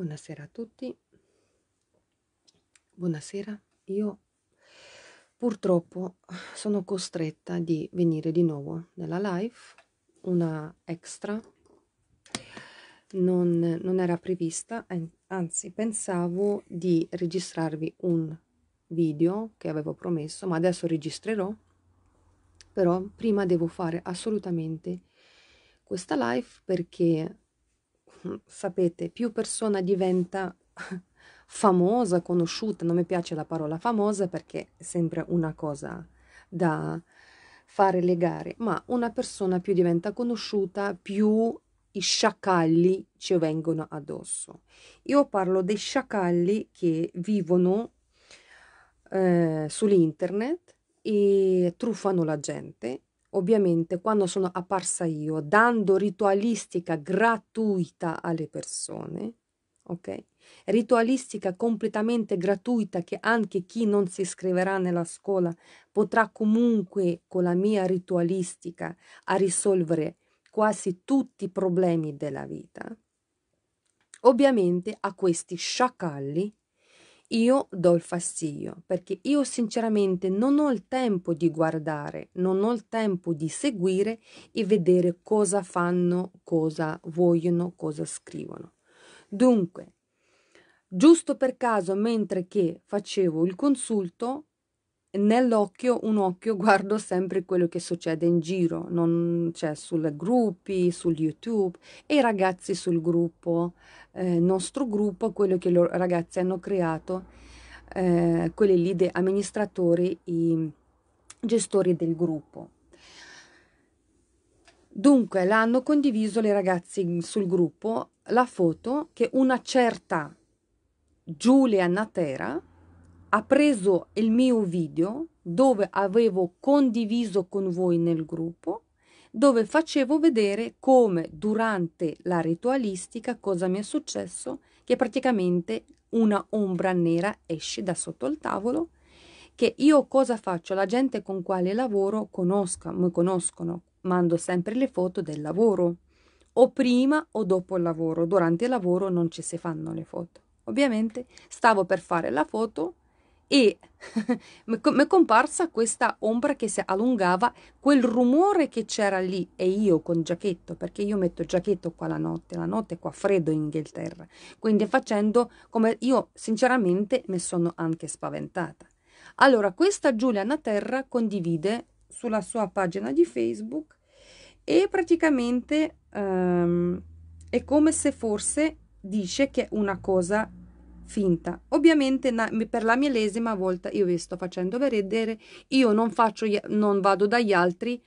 Buonasera a tutti. Buonasera. Io purtroppo sono costretta di venire di nuovo nella live, una extra. Non, non era prevista, anzi pensavo di registrarvi un video che avevo promesso, ma adesso registrerò. Però prima devo fare assolutamente questa live perché sapete, più persona diventa famosa, conosciuta, non mi piace la parola famosa perché è sempre una cosa da fare legare, ma una persona più diventa conosciuta, più i sciacalli ci vengono addosso. Io parlo dei sciacalli che vivono eh, sull'internet e truffano la gente ovviamente quando sono apparsa io dando ritualistica gratuita alle persone, ok? Ritualistica completamente gratuita che anche chi non si iscriverà nella scuola potrà comunque con la mia ritualistica a risolvere quasi tutti i problemi della vita. Ovviamente a questi sciacalli io do il fastidio perché io sinceramente non ho il tempo di guardare, non ho il tempo di seguire e vedere cosa fanno, cosa vogliono, cosa scrivono. Dunque, giusto per caso, mentre che facevo il consulto, nell'occhio, un occhio, guardo sempre quello che succede in giro, non, cioè sulle gruppi, su YouTube e i ragazzi sul gruppo, eh, nostro gruppo, quello che i ragazzi hanno creato, eh, quelli lì, de, amministratori, i gestori del gruppo. Dunque, l'hanno condiviso le ragazze sul gruppo la foto che una certa Giulia Natera, ha preso il mio video dove avevo condiviso con voi nel gruppo, dove facevo vedere come durante la ritualistica cosa mi è successo, che praticamente una ombra nera esce da sotto il tavolo, che io cosa faccio, la gente con quale lavoro conosca, mi conoscono, mando sempre le foto del lavoro, o prima o dopo il lavoro, durante il lavoro non ci si fanno le foto. Ovviamente stavo per fare la foto e mi è comparsa questa ombra che si allungava, quel rumore che c'era lì e io con giacchetto, perché io metto giacchetto qua la notte, la notte qua freddo in Inghilterra, quindi facendo come io sinceramente mi sono anche spaventata. Allora, questa Giuliana Terra condivide sulla sua pagina di Facebook e praticamente um, è come se forse dice che una cosa finta. Ovviamente na, per la millesima volta io vi sto facendo vedere, io non, faccio, non vado dagli altri.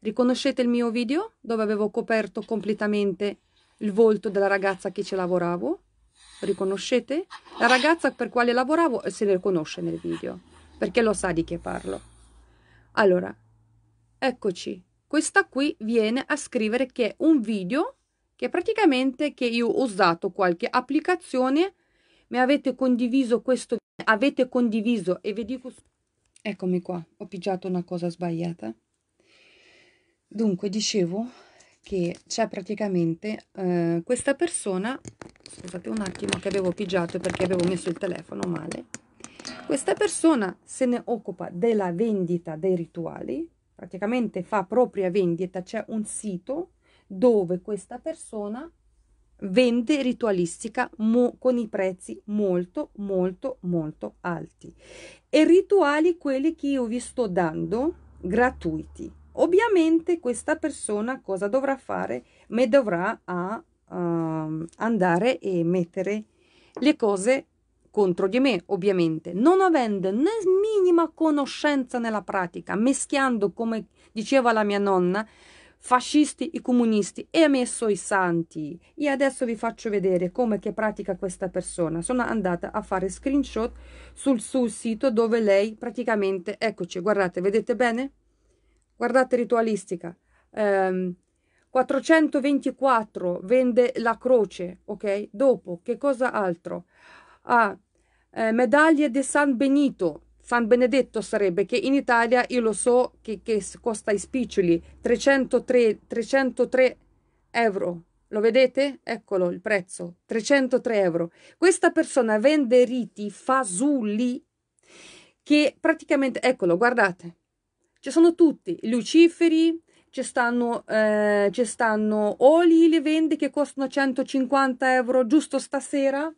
Riconoscete il mio video dove avevo coperto completamente il volto della ragazza che ci lavoravo? Riconoscete? La ragazza per quale lavoravo se ne riconosce nel video, perché lo sa di che parlo. Allora, eccoci. Questa qui viene a scrivere che è un video che praticamente che io ho usato qualche applicazione ma avete condiviso questo, avete condiviso e vi dico... Eccomi qua, ho pigiato una cosa sbagliata. Dunque, dicevo che c'è praticamente eh, questa persona, scusate un attimo che avevo pigiato perché avevo messo il telefono male, questa persona se ne occupa della vendita dei rituali, praticamente fa propria vendita, c'è un sito dove questa persona vende ritualistica mo- con i prezzi molto molto molto alti e rituali quelli che io vi sto dando gratuiti ovviamente questa persona cosa dovrà fare mi dovrà a, uh, andare e mettere le cose contro di me ovviamente non avendo né minima conoscenza nella pratica meschiando come diceva la mia nonna fascisti, i comunisti e ha messo i santi. E adesso vi faccio vedere come che pratica questa persona. Sono andata a fare screenshot sul suo sito dove lei praticamente, eccoci, guardate, vedete bene? Guardate ritualistica. Um, ehm, 424 vende la croce, ok? Dopo, che cosa altro? Ah, eh, medaglie di San Benito San Benedetto sarebbe che in Italia io lo so che, che costa i spiccioli 303, 303 euro. Lo vedete? Eccolo il prezzo, 303 euro. Questa persona vende riti fasulli che praticamente, eccolo, guardate, ci sono tutti, luciferi, ci stanno, eh, ci stanno oli, le vende che costano 150 euro, giusto stasera,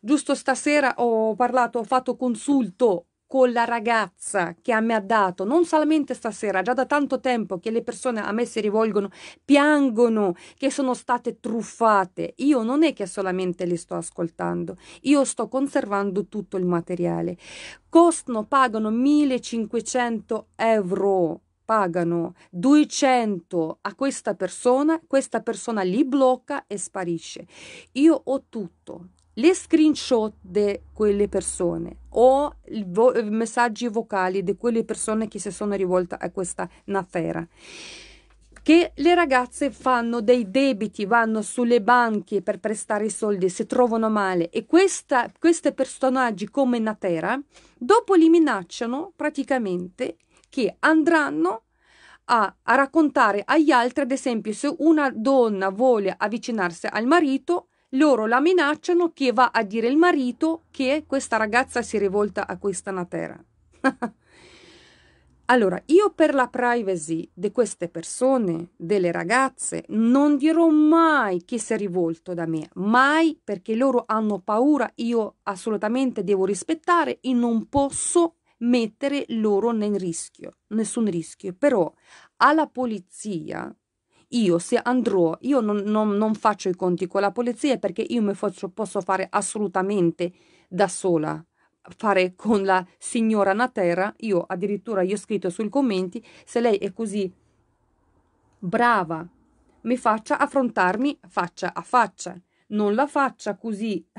giusto stasera ho parlato, ho fatto consulto con la ragazza che mi ha dato, non solamente stasera, già da tanto tempo che le persone a me si rivolgono, piangono che sono state truffate. Io non è che solamente le sto ascoltando, io sto conservando tutto il materiale. Costano, pagano 1500 euro pagano 200 a questa persona, questa persona li blocca e sparisce. Io ho tutto, le screenshot di quelle persone o vo- messaggi vocali di quelle persone che si sono rivolte a questa nafera che le ragazze fanno dei debiti, vanno sulle banche per prestare i soldi, si trovano male e questi personaggi come Natera dopo li minacciano praticamente che andranno a, a raccontare agli altri, ad esempio se una donna vuole avvicinarsi al marito, loro la minacciano che va a dire il marito che questa ragazza si è rivolta a questa natera. allora, io per la privacy di queste persone, delle ragazze, non dirò mai chi si è rivolto da me, mai perché loro hanno paura, io assolutamente devo rispettare e non posso mettere loro nel rischio, nessun rischio, però alla polizia io se andrò, io non, non, non faccio i conti con la polizia perché io mi faccio, posso fare assolutamente da sola fare con la signora Natera, io addirittura io ho scritto sui commenti, se lei è così brava, mi faccia affrontarmi faccia a faccia, non la faccia così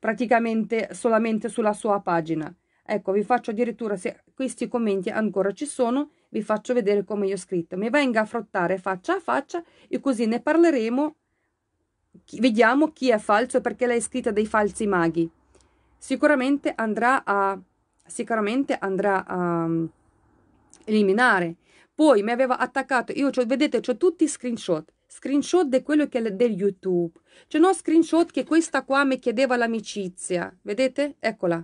praticamente solamente sulla sua pagina. Ecco, vi faccio addirittura se questi commenti ancora ci sono, vi faccio vedere come io ho scritto. Mi venga a frottare faccia a faccia e così ne parleremo, vediamo chi è falso e perché l'hai scritta dei falsi maghi. Sicuramente andrà a, sicuramente andrà a um, eliminare. Poi mi aveva attaccato, io vedete, ho tutti i screenshot screenshot di quello che è del YouTube. C'è uno screenshot che questa qua mi chiedeva l'amicizia. Vedete? Eccola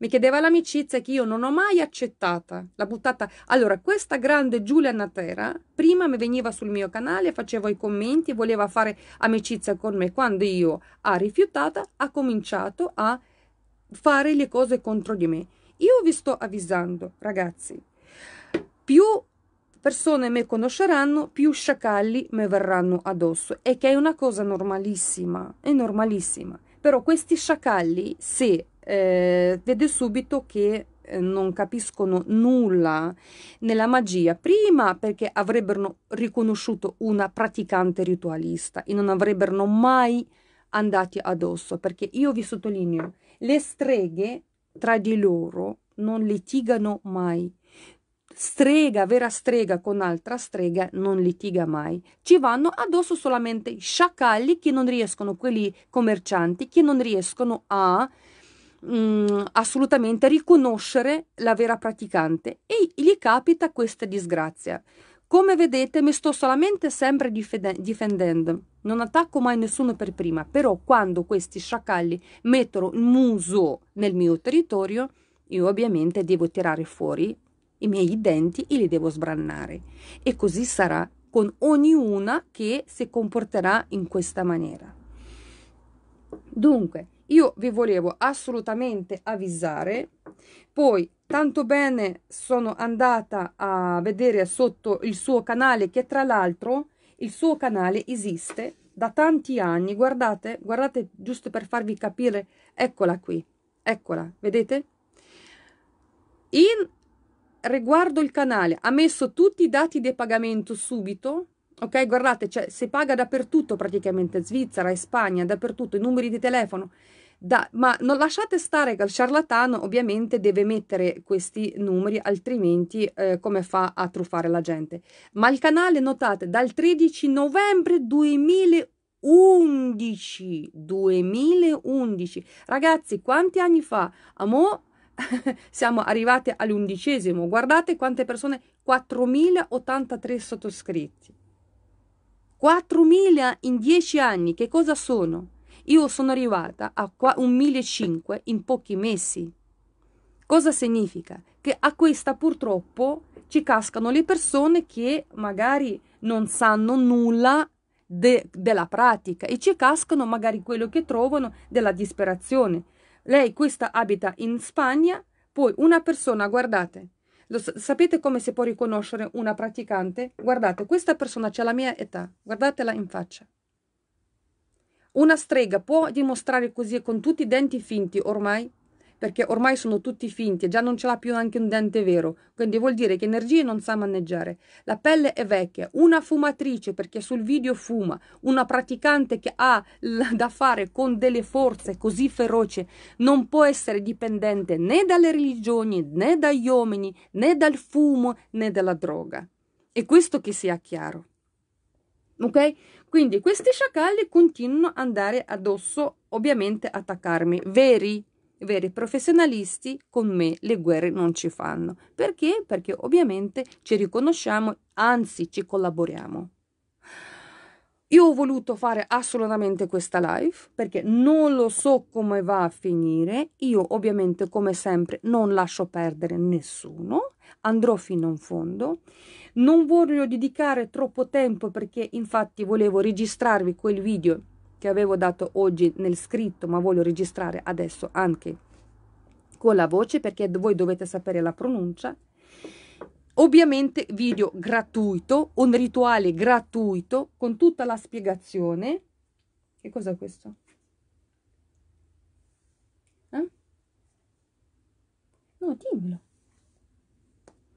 mi chiedeva l'amicizia che io non ho mai accettata, l'ha buttata. Allora, questa grande Giulia Natera prima mi veniva sul mio canale, facevo i commenti, voleva fare amicizia con me. Quando io ha rifiutata, ha cominciato a fare le cose contro di me. Io vi sto avvisando, ragazzi, più persone mi conosceranno, più sciacalli mi verranno addosso. E che è una cosa normalissima, è normalissima. Però questi sciacalli, se eh, vede subito che eh, non capiscono nulla nella magia, prima perché avrebbero riconosciuto una praticante ritualista e non avrebbero mai andati addosso, perché io vi sottolineo, le streghe tra di loro non litigano mai. Strega, vera strega con altra strega non litiga mai. Ci vanno addosso solamente sciacalli che non riescono, quelli commercianti che non riescono a mh, mm, assolutamente riconoscere la vera praticante e gli capita questa disgrazia. Come vedete mi sto solamente sempre difendendo, non attacco mai nessuno per prima, però quando questi sciacalli mettono il muso nel mio territorio, io ovviamente devo tirare fuori i miei denti e li devo sbrannare. E così sarà con ognuna che si comporterà in questa maniera. Dunque, io vi volevo assolutamente avvisare. Poi, tanto bene, sono andata a vedere sotto il suo canale, che tra l'altro il suo canale esiste da tanti anni. Guardate, guardate, giusto per farvi capire, eccola qui, eccola, vedete? In riguardo il canale, ha messo tutti i dati di pagamento subito Ok, guardate, cioè, si paga dappertutto praticamente, Svizzera, Spagna, dappertutto, i numeri di telefono. Da, ma non lasciate stare che il ciarlatano ovviamente deve mettere questi numeri, altrimenti eh, come fa a truffare la gente? Ma il canale, notate, dal 13 novembre 2011, 2011, ragazzi, quanti anni fa? Amo, ah, siamo arrivate all'undicesimo, guardate quante persone, 4083 sottoscritti. 4.000 in 10 anni, che cosa sono? Io sono arrivata a 1.500 in pochi mesi. Cosa significa? Che a questa purtroppo ci cascano le persone che magari non sanno nulla de, della pratica e ci cascano magari quello che trovano della disperazione. Lei questa abita in Spagna, poi una persona, guardate, lo, sapete come si può riconoscere una praticante? Guardate, questa persona c'è la mia età, guardatela in faccia. Una strega può dimostrare così con tutti i denti finti ormai perché ormai sono tutti finti e già non ce l'ha più neanche un dente vero, quindi vuol dire che energie non sa maneggiare. La pelle è vecchia, una fumatrice perché sul video fuma, una praticante che ha da fare con delle forze così feroci non può essere dipendente né dalle religioni, né dagli uomini, né dal fumo, né dalla droga. E questo che sia chiaro. Ok? Quindi questi sciacalli continuano ad andare addosso, ovviamente attaccarmi, veri, veri professionalisti con me le guerre non ci fanno. Perché? Perché ovviamente ci riconosciamo, anzi ci collaboriamo. Io ho voluto fare assolutamente questa live perché non lo so come va a finire. Io ovviamente come sempre non lascio perdere nessuno, andrò fino in fondo. Non voglio dedicare troppo tempo perché infatti volevo registrarvi quel video che avevo dato oggi nel scritto, ma voglio registrare adesso anche con la voce perché voi dovete sapere la pronuncia. Ovviamente video gratuito, un rituale gratuito con tutta la spiegazione. Che cos'è questo? Eh? No, dimmelo.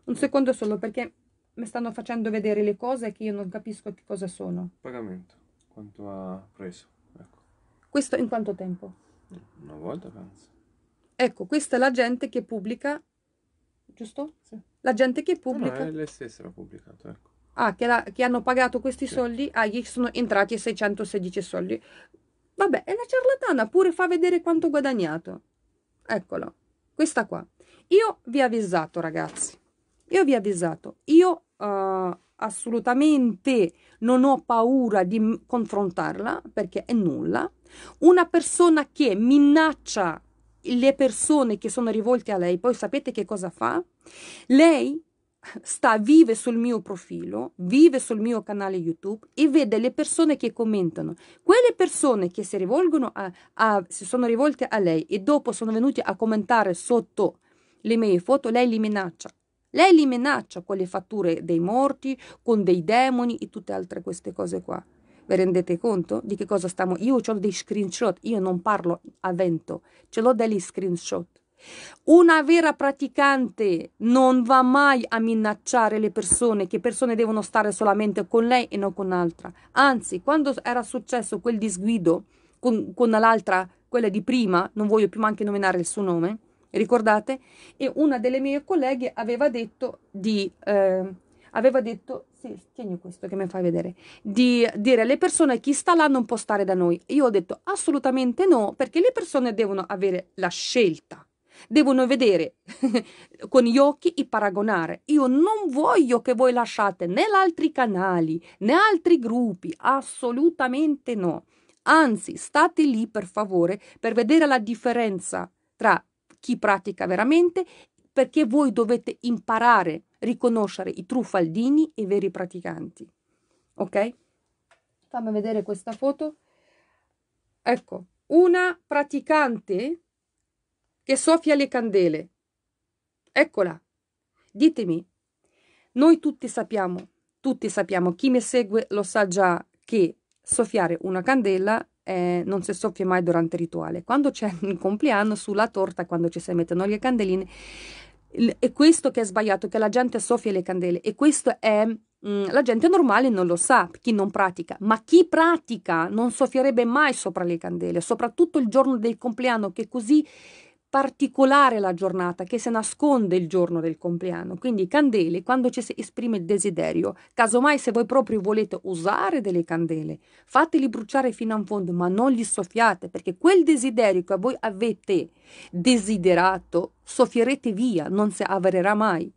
Un secondo solo perché mi stanno facendo vedere le cose che io non capisco che cosa sono. Pagamento quanto ha preso. Ecco. Questo in quanto tempo? Una volta penso. Ecco, questa è la gente che pubblica, giusto? Sì. La gente che pubblica... No, no, lei stessa l'ha pubblicato, ecco. Ah, che, la, che hanno pagato questi sì. soldi, ah, gli sono entrati 616 soldi. Vabbè, è una ciarlatana, pure fa vedere quanto guadagnato. Eccolo, questa qua. Io vi ho avvisato, ragazzi. Io vi ho avvisato. Io... Uh, assolutamente non ho paura di confrontarla perché è nulla. Una persona che minaccia le persone che sono rivolte a lei, poi sapete che cosa fa? Lei sta, vive sul mio profilo, vive sul mio canale YouTube e vede le persone che commentano. Quelle persone che si rivolgono a, a si sono rivolte a lei e dopo sono venute a commentare sotto le mie foto, lei li minaccia. Lei li minaccia con le fatture dei morti, con dei demoni e tutte altre queste cose qua. Vi rendete conto di che cosa stiamo? Io ho dei screenshot, io non parlo a vento, ce l'ho degli screenshot. Una vera praticante non va mai a minacciare le persone, che persone devono stare solamente con lei e non con un'altra. Anzi, quando era successo quel disguido con, con l'altra, quella di prima, non voglio più neanche nominare il suo nome, ricordate? E una delle mie colleghe aveva detto di... Eh, aveva detto, sì, tieni questo che mi fai vedere, di dire alle persone chi sta là non può stare da noi. Io ho detto assolutamente no, perché le persone devono avere la scelta devono vedere con gli occhi e paragonare. Io non voglio che voi lasciate né altri canali né altri gruppi, assolutamente no. Anzi, state lì per favore per vedere la differenza tra chi pratica veramente, perché voi dovete imparare a riconoscere i truffaldini e i veri praticanti. Ok? Fammi vedere questa foto. Ecco, una praticante che soffia le candele. Eccola. Ditemi, noi tutti sappiamo, tutti sappiamo, chi mi segue lo sa già che soffiare una candela eh, non si soffia mai durante il rituale. Quando c'è il compleanno, sulla torta, quando ci si mettono le candeline, è questo che è sbagliato, che la gente soffia le candele e questo è mm, la gente normale non lo sa, chi non pratica, ma chi pratica non soffierebbe mai sopra le candele, soprattutto il giorno del compleanno che così particolare la giornata, che si nasconde il giorno del compleanno. Quindi candele quando ci si esprime il desiderio. Casomai se voi proprio volete usare delle candele, fateli bruciare fino a fondo, ma non li soffiate, perché quel desiderio che voi avete desiderato soffierete via, non si avvererà mai.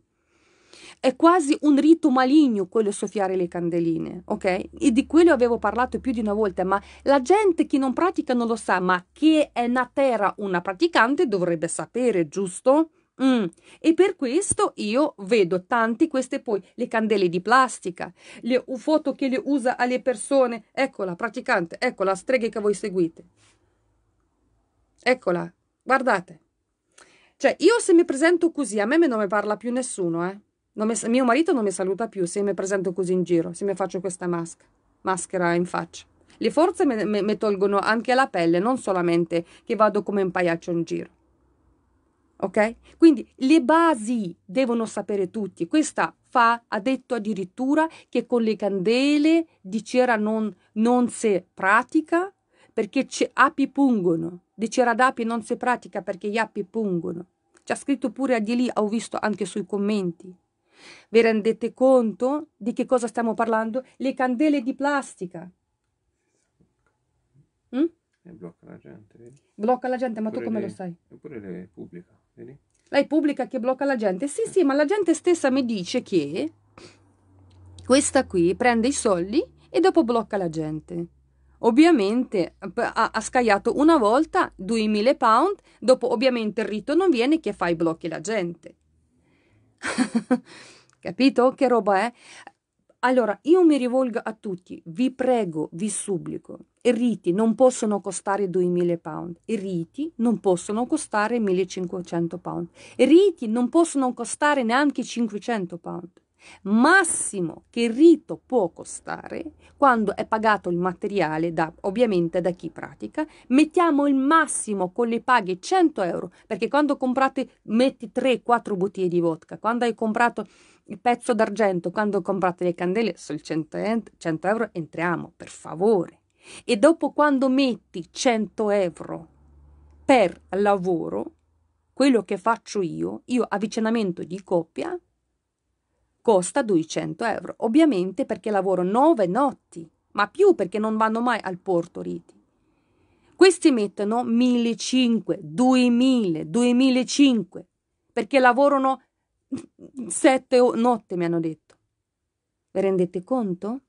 È quasi un rito maligno quello soffiare le candeline, ok? E di quello avevo parlato più di una volta, ma la gente che non pratica non lo sa, ma che è una terra una praticante dovrebbe sapere, giusto? Mm. E per questo io vedo tanti queste poi le candele di plastica, le foto che le usa alle persone. Eccola, praticante, eccola, streghe che voi seguite. Eccola, guardate. Cioè, io se mi presento così, a me non mi parla più nessuno, eh mi, mio marito non mi saluta più se mi presento così in giro, se mi faccio questa maschera, maschera in faccia. Le forze mi tolgono anche la pelle, non solamente che vado come un pagliaccio in giro. Ok? Quindi le basi devono sapere tutti. Questa fa, ha detto addirittura che con le candele di cera non, non si pratica perché ci api pungono. Di cera d'api non si pratica perché gli api pungono. C'è scritto pure a di lì, ho visto anche sui commenti. Vi rendete conto di che cosa stiamo parlando? Le candele di plastica. Mm? Hm? E blocca la gente, vedi? Blocca la gente, ma Eppure tu come le... lo sai? Eppure le pubblica, vedi? Lei pubblica che blocca la gente. Sì, sì, ma la gente stessa mi dice che questa qui prende i soldi e dopo blocca la gente. Ovviamente ha, ha scagliato una volta 2000 pound, dopo ovviamente il rito non viene che fai blocchi la gente. Capito che roba è? Allora, io mi rivolgo a tutti, vi prego, vi supplico, i riti non possono costare 2000 pound, i riti non possono costare 1500 pound, i riti non possono costare neanche 500 pound. Massimo che il rito può costare quando è pagato il materiale da, ovviamente da chi pratica, mettiamo il massimo con le paghe 100 euro, perché quando comprate metti 3-4 bottiglie di vodka, quando hai comprato il pezzo d'argento, quando comprate le candele sul 100, 100 euro entriamo, per favore. E dopo quando metti 100 euro per lavoro, quello che faccio io, io avvicinamento di coppia, costa 200 euro, ovviamente perché lavoro 9 notti, ma più perché non vanno mai al Porto Riti. Questi mettono 1.500, 2.000, 2.500, perché lavorano 7 notte, mi hanno detto. Vi rendete conto?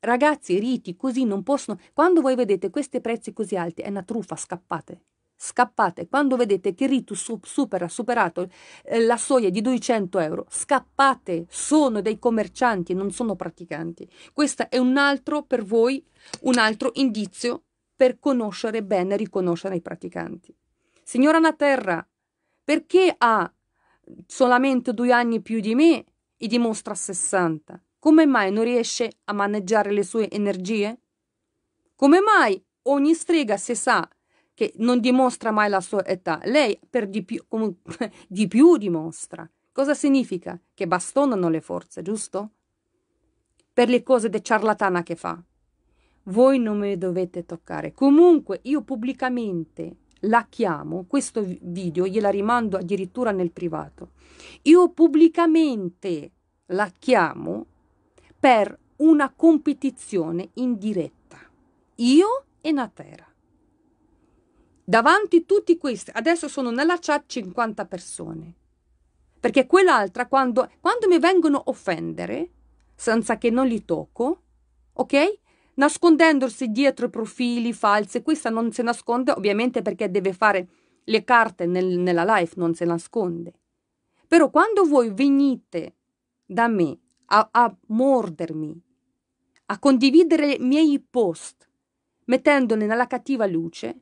Ragazzi, riti così non possono... Quando voi vedete questi prezzi così alti è una truffa, scappate scappate. Quando vedete che Ritus supera, superato eh, la soglia di 200 euro, scappate, sono dei commercianti, non sono praticanti. Questo è un altro per voi, un altro indizio per conoscere bene, riconoscere i praticanti. Signora Naterra, perché ha solamente due anni più di me e dimostra 60? Come mai non riesce a maneggiare le sue energie? Come mai ogni strega, si sa, che non dimostra mai la sua età, lei per di più, comunque, di più dimostra. Cosa significa? Che bastonano le forze, giusto? Per le cose de ciarlatana che fa. Voi non mi dovete toccare. Comunque io pubblicamente la chiamo, questo video gliela rimando addirittura nel privato. Io pubblicamente la chiamo per una competizione in diretta. Io e Natera. Davanti tutti questi, adesso sono nella chat 50 persone. Perché quell'altra, quando, quando mi vengono a offendere, senza che non li tocco, ok? Nascondendosi dietro profili falsi, questa non si nasconde ovviamente perché deve fare le carte nel, nella live, non si nasconde. Però quando voi venite da me a, a mordermi, a condividere i miei post, mettendone nella cattiva luce,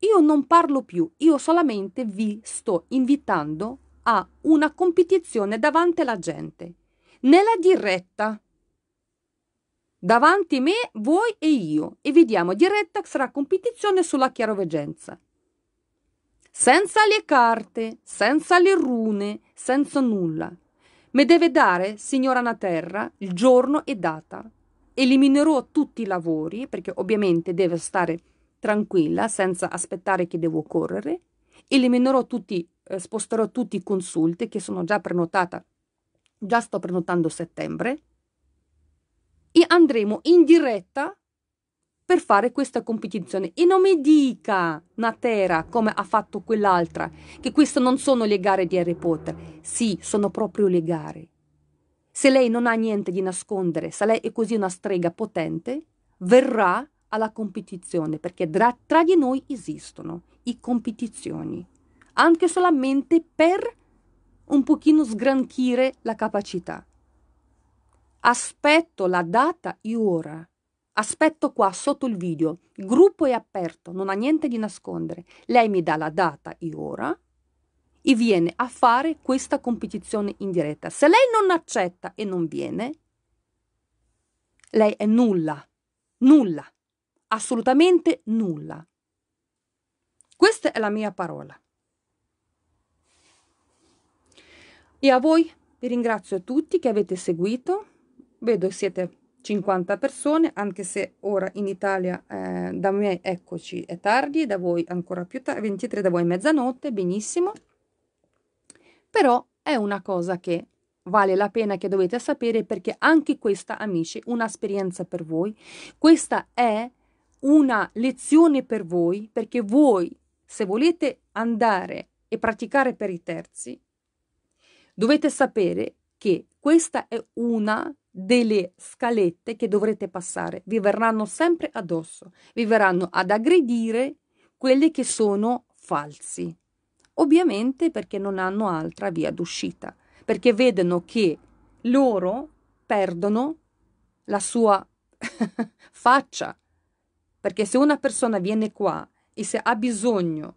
io non parlo più, io solamente vi sto invitando a una competizione davanti alla gente, nella diretta. Davanti a me, voi e io, e vediamo diretta sarà competizione sulla chiaroveggenza. Senza le carte, senza le rune, senza nulla. Mi deve dare, signora Naterra, il giorno e data. Eliminerò tutti i lavori, perché ovviamente deve stare tranquilla, senza aspettare che devo correre, eliminerò tutti, eh, sposterò tutti i consulti che sono già prenotata, già sto prenotando settembre, e andremo in diretta per fare questa competizione. E non mi dica Natera come ha fatto quell'altra, che queste non sono le gare di Harry Potter. Sì, sono proprio le gare. Se lei non ha niente di nascondere, se lei è così una strega potente, verrà alla competizione, perché tra, tra di noi esistono i competizioni, anche solamente per un pochino sgranchire la capacità. Aspetto la data e ora. Aspetto qua sotto il video. Il gruppo è aperto, non ha niente di nascondere. Lei mi dà la data e ora e viene a fare questa competizione in diretta. Se lei non accetta e non viene, lei è nulla, nulla assolutamente nulla. Questa è la mia parola. E a voi vi ringrazio tutti che avete seguito. Vedo siete 50 persone, anche se ora in Italia eh, da me eccoci è tardi, da voi ancora più tardi, 23 da voi è mezzanotte, benissimo. Però è una cosa che vale la pena che dovete sapere perché anche questa, amici, un'esperienza per voi. Questa è una lezione per voi, perché voi, se volete andare e praticare per i terzi, dovete sapere che questa è una delle scalette che dovrete passare. Vi verranno sempre addosso, vi verranno ad aggredire quelli che sono falsi. Ovviamente perché non hanno altra via d'uscita, perché vedono che loro perdono la sua faccia, perché se una persona viene qua e se ha bisogno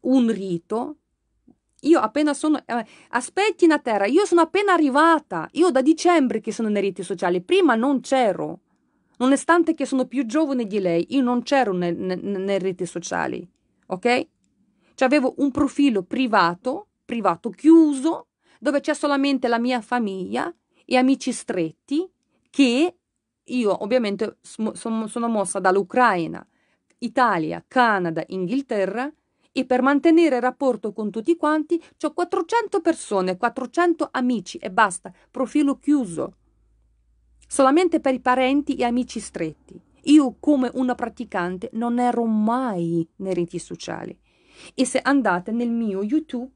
un rito, io appena sono... Eh, aspetti una terra, io sono appena arrivata, io da dicembre che sono nei riti sociali, prima non c'ero. Nonostante che sono più giovane di lei, io non c'ero nei, nei, nei riti sociali, ok? Cioè avevo un profilo privato, privato chiuso, dove c'è solamente la mia famiglia e amici stretti che io ovviamente sono mossa dall'Ucraina, Italia, Canada, Inghilterra e per mantenere rapporto con tutti quanti ho 400 persone, 400 amici e basta, profilo chiuso. Solamente per i parenti e amici stretti. Io come una praticante non ero mai nei reti sociali. E se andate nel mio YouTube,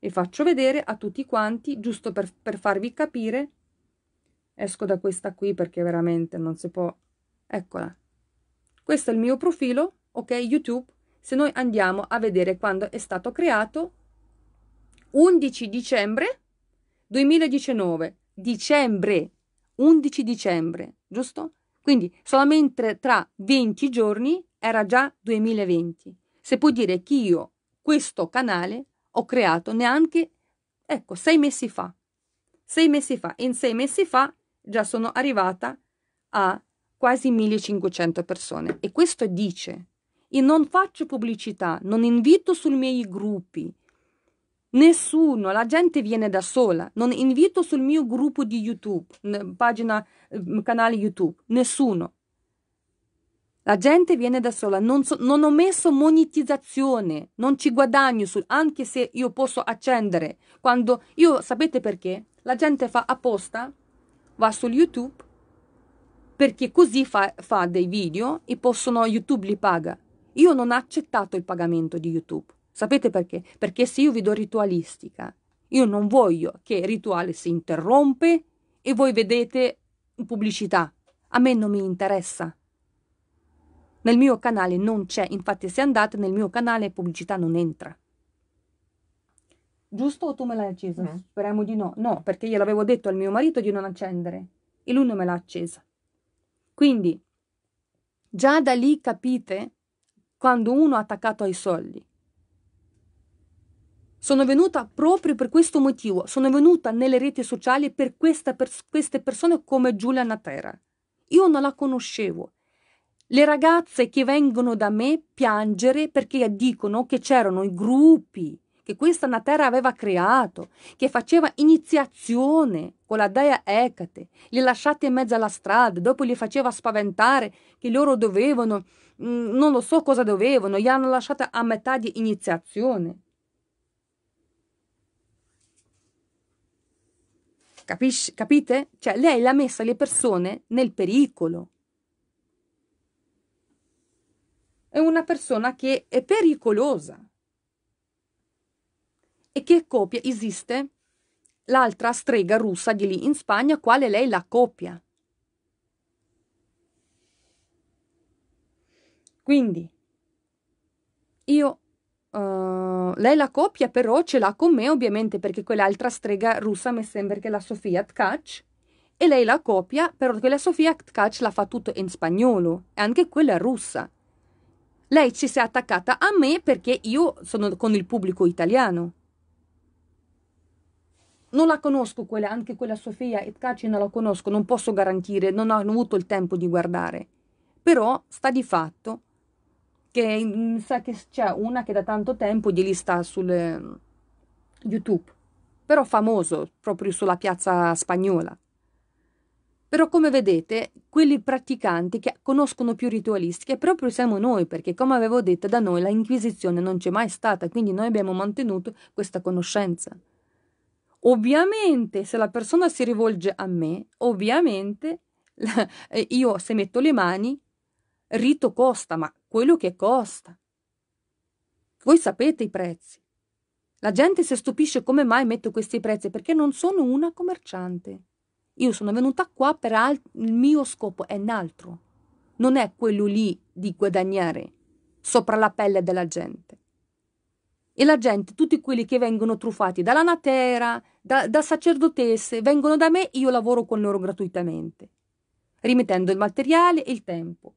e faccio vedere a tutti quanti, giusto per, per farvi capire esco da questa qui perché veramente non si può eccola questo è il mio profilo ok youtube se noi andiamo a vedere quando è stato creato 11 dicembre 2019 dicembre 11 dicembre giusto quindi solamente tra 20 giorni era già 2020 se puoi dire che io questo canale ho creato neanche ecco sei mesi fa sei mesi fa in sei mesi fa già sono arrivata a quasi 1500 persone. E questo dice, e non faccio pubblicità, non invito sui miei gruppi, nessuno, la gente viene da sola, non invito sul mio gruppo di YouTube, pagina, mm, canale YouTube, nessuno. La gente viene da sola, non, so, non ho messo monetizzazione, non ci guadagno, su, anche se io posso accendere. Quando io, sapete perché? La gente fa apposta va su YouTube perché così fa, fa dei video e possono, YouTube li paga. Io non ho accettato il pagamento di YouTube. Sapete perché? Perché se io vi do ritualistica, io non voglio che il rituale si interrompe e voi vedete pubblicità. A me non mi interessa. Nel mio canale non c'è, infatti se andate nel mio canale pubblicità non entra giusto o tu me l'hai accesa? No. Speriamo di no. No, perché io l'avevo detto al mio marito di non accendere e lui non me l'ha accesa. Quindi, già da lì capite quando uno è attaccato ai soldi. Sono venuta proprio per questo motivo, sono venuta nelle reti sociali per, questa, per queste persone come Giulia Natera. Io non la conoscevo. Le ragazze che vengono da me piangere perché dicono che c'erano i gruppi che questa na aveva creato, che faceva iniziazione con la dea Ecate, li lasciate in mezzo alla strada, dopo li faceva spaventare che loro dovevano, mm, non lo so cosa dovevano, li hanno lasciati a metà di iniziazione. Capisci, capite? Cioè, lei l'ha messa le persone nel pericolo. È una persona che è pericolosa e che copia esiste l'altra strega russa di lì in Spagna, quale lei la copia. Quindi, io, uh, lei la copia, però ce l'ha con me ovviamente perché quell'altra strega russa mi sembra che la Sofia Tkac e lei la copia, però quella Sofia Tkac la fa tutto in spagnolo e anche quella russa. Lei ci si è attaccata a me perché io sono con il pubblico italiano non la conosco quella, anche quella Sofia Etkaci non la conosco, non posso garantire, non ho avuto il tempo di guardare. Però sta di fatto che sa che c'è una che da tanto tempo gli sta su ehm, YouTube, però famoso proprio sulla piazza spagnola. Però come vedete, quelli praticanti che conoscono più ritualistiche proprio siamo noi, perché come avevo detto, da noi la Inquisizione non c'è mai stata, quindi noi abbiamo mantenuto questa conoscenza. Ovviamente, se la persona si rivolge a me, ovviamente eh, io se metto le mani, rito costa, ma quello che costa. Voi sapete i prezzi. La gente si stupisce come mai metto questi prezzi, perché non sono una commerciante. Io sono venuta qua per alt- il mio scopo, è un altro. Non è quello lì di guadagnare sopra la pelle della gente e la gente, tutti quelli che vengono truffati dalla Natera, da, da sacerdotesse, vengono da me, io lavoro con loro gratuitamente, rimettendo il materiale e il tempo.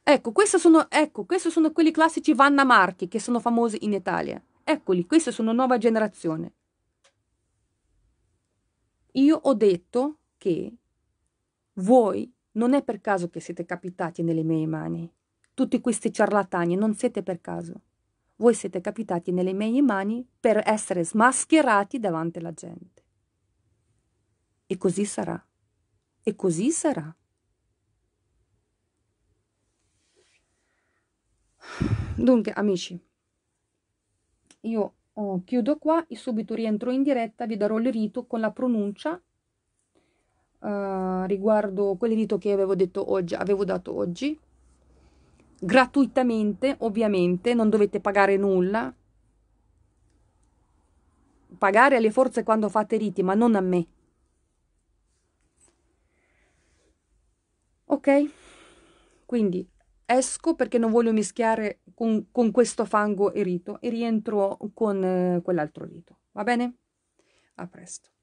Ecco, questi sono, ecco, questi sono quelli classici Vanna Marchi che sono famosi in Italia. Eccoli, questi sono nuova generazione. Io ho detto che voi non è per caso che siete capitati nelle mie mani. Tutti questi ciarlatani non siete per caso. Voi siete capitati nelle mie mani per essere smascherati davanti alla gente. E così sarà. E così sarà. Dunque, amici, io oh, chiudo qua e subito rientro in diretta, vi darò il rito con la pronuncia uh, riguardo quell'edito che avevo, detto oggi, avevo dato oggi, gratuitamente ovviamente, non dovete pagare nulla, pagare alle forze quando fate riti, ma non a me. Ok? Quindi esco perché non voglio mischiare con, con questo fango e rito e rientro con eh, quell'altro rito. Va bene? A presto.